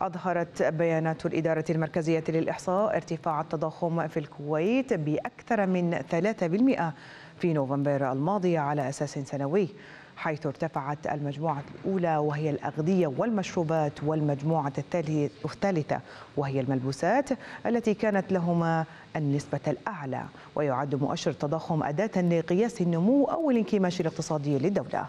أظهرت بيانات الإدارة المركزية للإحصاء ارتفاع التضخم في الكويت بأكثر من 3% في نوفمبر الماضي على أساس سنوي حيث ارتفعت المجموعة الأولى وهي الأغذية والمشروبات والمجموعة الثالثة وهي الملبوسات التي كانت لهما النسبة الأعلى ويعد مؤشر التضخم أداة لقياس النمو أو الانكماش الاقتصادي للدولة